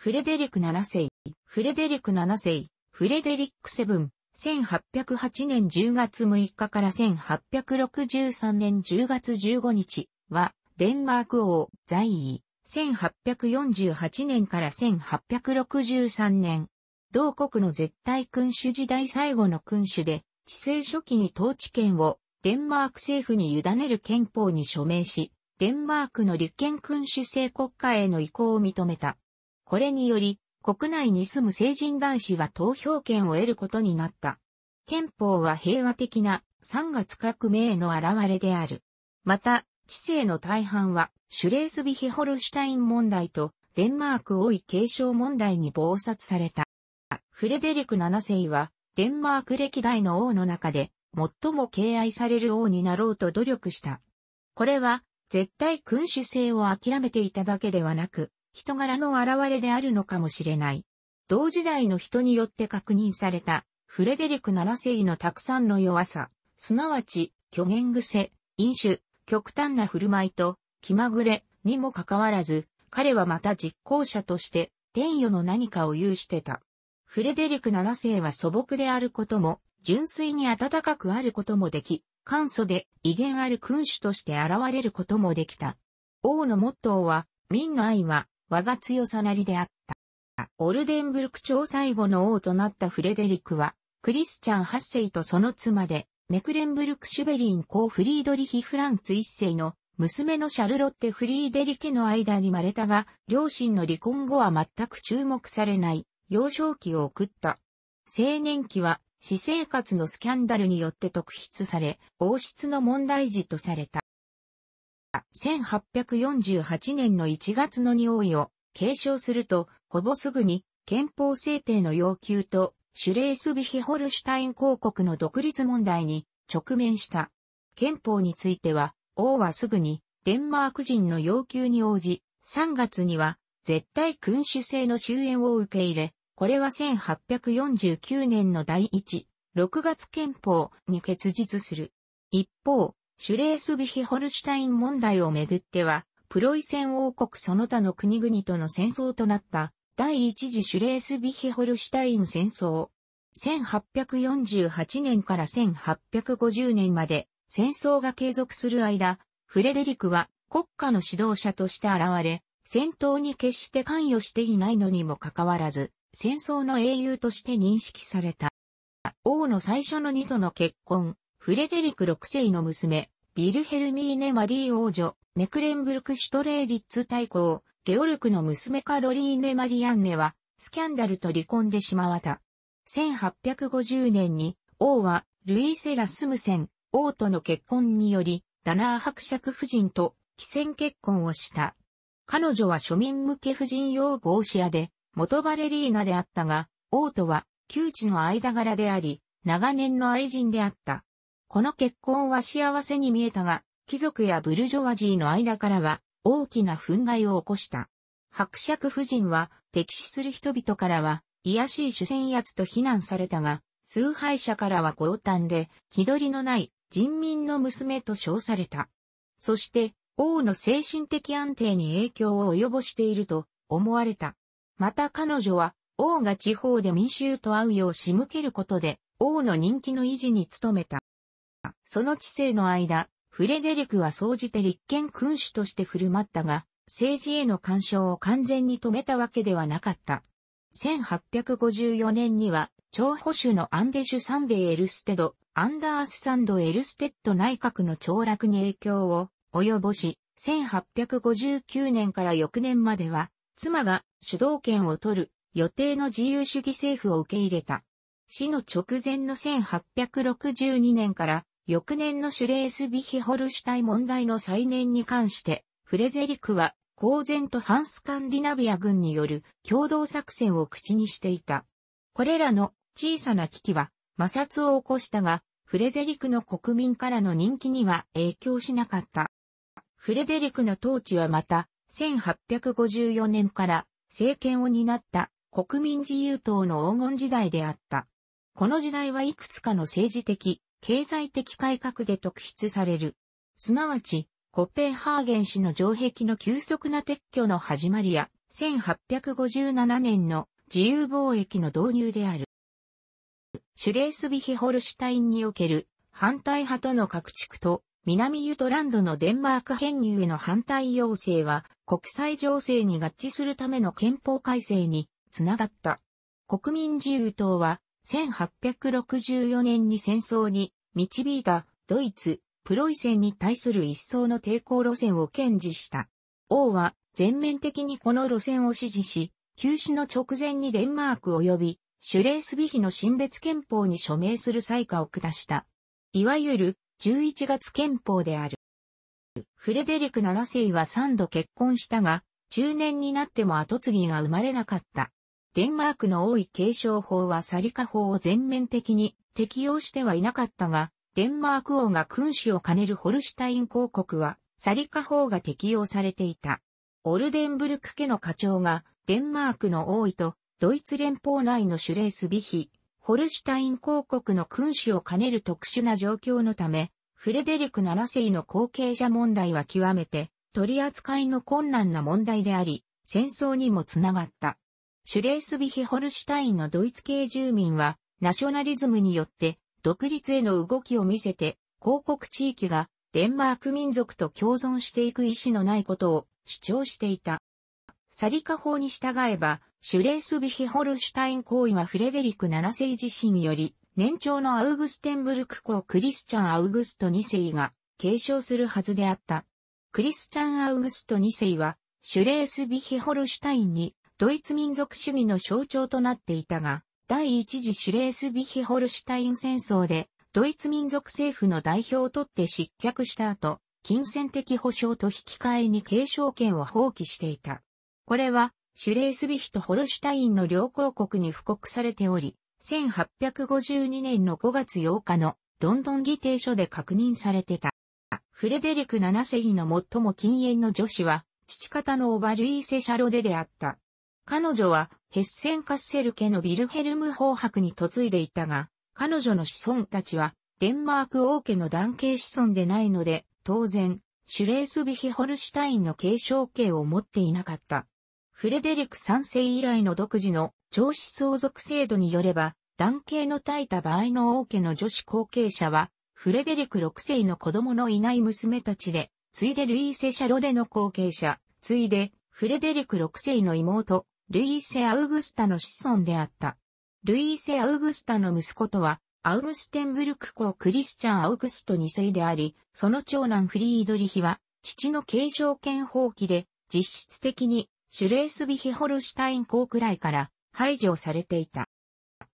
フレデリック7世、フレデリック7世、フレデリック7、1808年10月6日から1863年10月15日は、デンマーク王在位、1848年から1863年、同国の絶対君主時代最後の君主で、治世初期に統治権をデンマーク政府に委ねる憲法に署名し、デンマークの立憲君主制国家への移行を認めた。これにより、国内に住む成人男子は投票権を得ることになった。憲法は平和的な3月革命の現れである。また、知性の大半はシュレースビヒホルシュタイン問題とデンマーク王位継承問題に謀殺された。フレデリク7世はデンマーク歴代の王の中で最も敬愛される王になろうと努力した。これは絶対君主制を諦めていただけではなく、人柄の現れであるのかもしれない。同時代の人によって確認された、フレデリク7世のたくさんの弱さ、すなわち、虚言癖、飲酒、極端な振る舞いと、気まぐれにもかかわらず、彼はまた実行者として、天与の何かを有してた。フレデリク7世は素朴であることも、純粋に温かくあることもでき、簡素で威厳ある君主として現れることもできた。王のモットーは、民の愛は我が強さなりであった。オルデンブルク朝最後の王となったフレデリクは、クリスチャン8世とその妻で、メクレンブルク・シュベリン公フリードリヒ・フランツ1世の娘のシャルロッテ・フリーデリケの間に生まれたが、両親の離婚後は全く注目されない、幼少期を送った。青年期は、私生活のスキャンダルによって特筆され、王室の問題児とされた。1848年の1月の匂いを継承すると、ほぼすぐに憲法制定の要求とシュレースビヒホルシュタイン公国の独立問題に直面した。憲法については、王はすぐにデンマーク人の要求に応じ、3月には絶対君主制の終焉を受け入れ、これは1849年の第1、6月憲法に結実する。一方、シュレースビヒホルシュタイン問題をめぐっては、プロイセン王国その他の国々との戦争となった第一次シュレースビヒホルシュタイン戦争。1848年から1850年まで戦争が継続する間、フレデリクは国家の指導者として現れ、戦闘に決して関与していないのにもかかわらず、戦争の英雄として認識された。王の最初の二度の結婚、フレデリク6世の娘、ビルヘルミーネ・マリー王女、ネクレンブルク・シュトレーリッツ大公、ゲオルクの娘カロリーネ・マリアンネは、スキャンダルと離婚でしまわた。1850年に、王は、ルイーセ・ラスムセン、王との結婚により、ダナー伯爵夫人と、既選結婚をした。彼女は庶民向け婦人用帽子屋で、元バレリーナであったが、王とは、旧知の間柄であり、長年の愛人であった。この結婚は幸せに見えたが、貴族やブルジョワジーの間からは大きな憤慨を起こした。伯爵夫人は敵視する人々からは、癒しい主戦奴と非難されたが、崇拝者からは強胆で、気取りのない人民の娘と称された。そして、王の精神的安定に影響を及ぼしていると思われた。また彼女は、王が地方で民衆と会うよう仕向けることで、王の人気の維持に努めた。その知性の間、フレデリクは総じて立憲君主として振る舞ったが、政治への干渉を完全に止めたわけではなかった。1854年には、超保守のアンデシュ・サンデー・エルステド、アンダース・サンド・エルステッド内閣の凋落に影響を及ぼし、1859年から翌年までは、妻が主導権を取る予定の自由主義政府を受け入れた。死の直前の1862年から翌年のシュレースビヒホルシュタイ問題の再燃に関して、フレゼリクは、公然とハンスカンディナビア軍による共同作戦を口にしていた。これらの小さな危機は摩擦を起こしたが、フレゼリクの国民からの人気には影響しなかった。フレデリクの統治はまた、1854年から政権を担った国民自由党の黄金時代であった。この時代はいくつかの政治的、経済的改革で特筆される。すなわち、コペンハーゲン氏の城壁の急速な撤去の始まりや、1857年の自由貿易の導入である。シュレースビヒホルシュタインにおける反対派との拡築と南ユトランドのデンマーク編入への反対要請は国際情勢に合致するための憲法改正につながった。国民自由党は1864年に戦争に導いたドイツ、プロイセンに対する一層の抵抗路線を堅持した。王は全面的にこの路線を支持し、休止の直前にデンマーク及びシュレースビヒの新別憲法に署名する裁下を下した。いわゆる11月憲法である。フレデリク7世は3度結婚したが、中年になっても後継ぎが生まれなかった。デンマークの多い継承法はサリカ法を全面的に適用してはいなかったが、デンマーク王が君主を兼ねるホルシュタイン公国は、サリカ法が適用されていた。オルデンブルク家の課長が、デンマークの王位と、ドイツ連邦内のシュレースビヒ、ホルシュタイン公国の君主を兼ねる特殊な状況のため、フレデリク7世の後継者問題は極めて取り扱いの困難な問題であり、戦争にもつながった。シュレースビヒホルシュタインのドイツ系住民は、ナショナリズムによって独立への動きを見せて、広告地域がデンマーク民族と共存していく意思のないことを主張していた。サリカ法に従えば、シュレースビヒホルシュタイン行為はフレデリック7世自身より、年長のアウグステンブルク公クリスチャン・アウグスト2世が継承するはずであった。クリスチャン・アウグスト2世は、シュレースビヒホルシュタインにドイツ民族主義の象徴となっていたが、第一次シュレースビヒホルシュタイン戦争で、ドイツ民族政府の代表を取って失脚した後、金銭的保障と引き換えに継承権を放棄していた。これは、シュレースビヒとホルシュタインの両公国に布告されており、1852年の5月8日のロンドン議定書で確認されてた。フレデリク7世の最も禁煙の女子は、父方のオバルイーセ・シャロデであった。彼女はヘッセンカッセル家のビルヘルム法伯に嫁いでいたが、彼女の子孫たちはデンマーク王家の男系子孫でないので、当然、シュレースビヒホルシュタインの継承権を持っていなかった。フレデリク3世以来の独自の長子相続制度によれば、男系の耐えた場合の王家の女子後継者は、フレデリク6世の子供のいない娘たちで、ついでルイーセ・シャロデの後継者、ついでフレデリク6世の妹、ルイーセ・アウグスタの子孫であった。ルイーセ・アウグスタの息子とは、アウグステンブルク公クリスチャン・アウグスト2世であり、その長男フリードリヒは、父の継承権放棄で、実質的に、シュレースビヒホルシュタイン公くらいから排除されていた。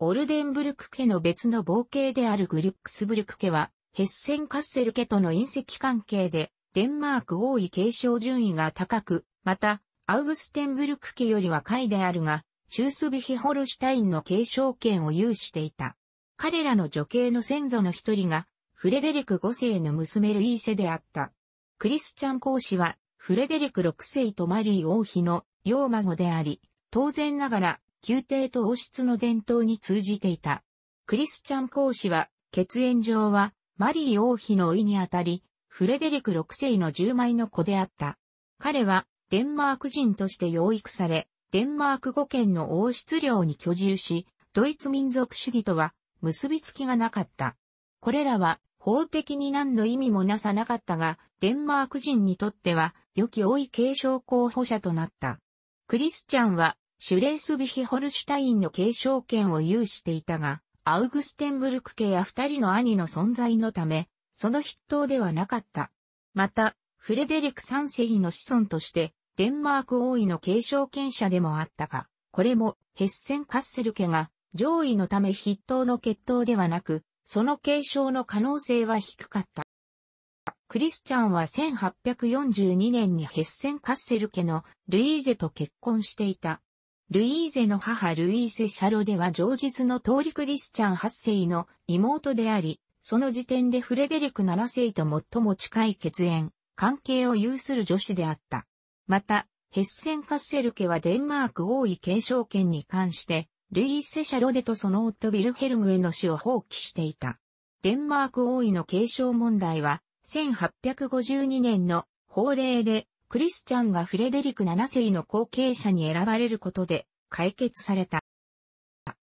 オルデンブルク家の別の冒険であるグリュックスブルク家は、ヘッセンカッセル家との隕石関係で、デンマーク王位継承順位が高く、また、アウグステンブルク家よりは下位であるが、シュースビヒホルシュタインの継承権を有していた。彼らの女系の先祖の一人が、フレデリク5世の娘ルイーセであった。クリスチャン公使は、フレデリク6世とマリー王妃の養孫であり、当然ながら、宮廷と王室の伝統に通じていた。クリスチャン公使は、血縁上は、マリー王妃の意にあたり、フレデリク6世の10枚の子であった。彼は、デンマーク人として養育され、デンマーク語圏の王室領に居住し、ドイツ民族主義とは結びつきがなかった。これらは法的に何の意味もなさなかったが、デンマーク人にとっては良き多い継承候補者となった。クリスチャンはシュレースビヒホルシュタインの継承権を有していたが、アウグステンブルク家や二人の兄の存在のため、その筆頭ではなかった。また、フレデリク三世の子孫として、デンマーク王位の継承権者でもあったが、これもヘッセン・カッセル家が上位のため筆頭の決闘ではなく、その継承の可能性は低かった。クリスチャンは1842年にヘッセン・カッセル家のルイーゼと結婚していた。ルイーゼの母ルイーゼ・シャロでは上日の通りクリスチャン8世の妹であり、その時点でフレデリク7世と最も近い血縁、関係を有する女子であった。また、ヘッセンカッセル家はデンマーク王位継承権に関して、ルイーセ・シャロデとその夫ビルヘルムへの死を放棄していた。デンマーク王位の継承問題は、1852年の法令で、クリスチャンがフレデリク7世の後継者に選ばれることで解決された。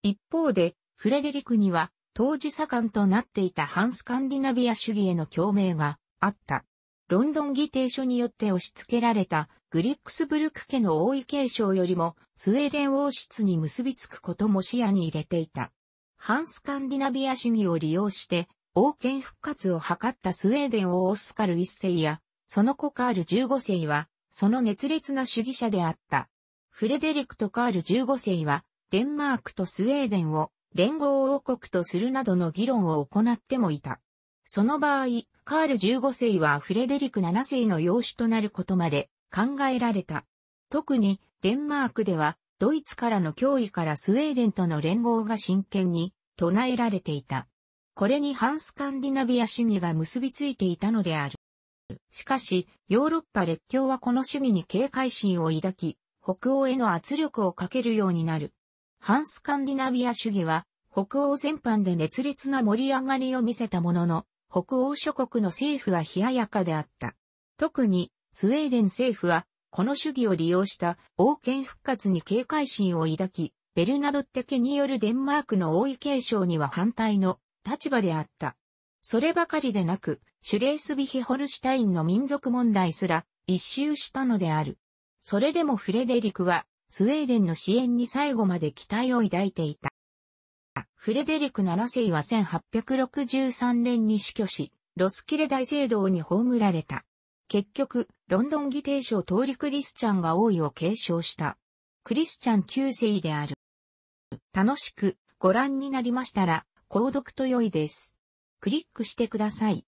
一方で、フレデリクには、当時左官となっていた反スカンディナビア主義への共鳴があった。ロンドン議定書によって押し付けられたグリックスブルク家の王位継承よりもスウェーデン王室に結びつくことも視野に入れていた。反スカンディナビア主義を利用して王権復活を図ったスウェーデン王オスカル一世やその子カール15世はその熱烈な主義者であった。フレデリクとカール15世はデンマークとスウェーデンを連合王国とするなどの議論を行ってもいた。その場合、カール15世はフレデリク7世の養子となることまで考えられた。特にデンマークではドイツからの脅威からスウェーデンとの連合が真剣に唱えられていた。これに反スカンディナビア主義が結びついていたのである。しかし、ヨーロッパ列強はこの主義に警戒心を抱き、北欧への圧力をかけるようになる。反スカンディナビア主義は、北欧全般で熱烈な盛り上がりを見せたものの、北欧諸国の政府は冷ややかであった。特に、スウェーデン政府は、この主義を利用した王権復活に警戒心を抱き、ベルナドッテ家によるデンマークの王位継承には反対の立場であった。そればかりでなく、シュレースビヒホルシュタインの民族問題すら一周したのである。それでもフレデリクは、スウェーデンの支援に最後まで期待を抱いていた。フレデリク7世は1863年に死去し、ロスキレ大聖堂に葬られた。結局、ロンドン議定書通りクリスチャンが王位を継承した。クリスチャン9世である。楽しくご覧になりましたら、購読と良いです。クリックしてください。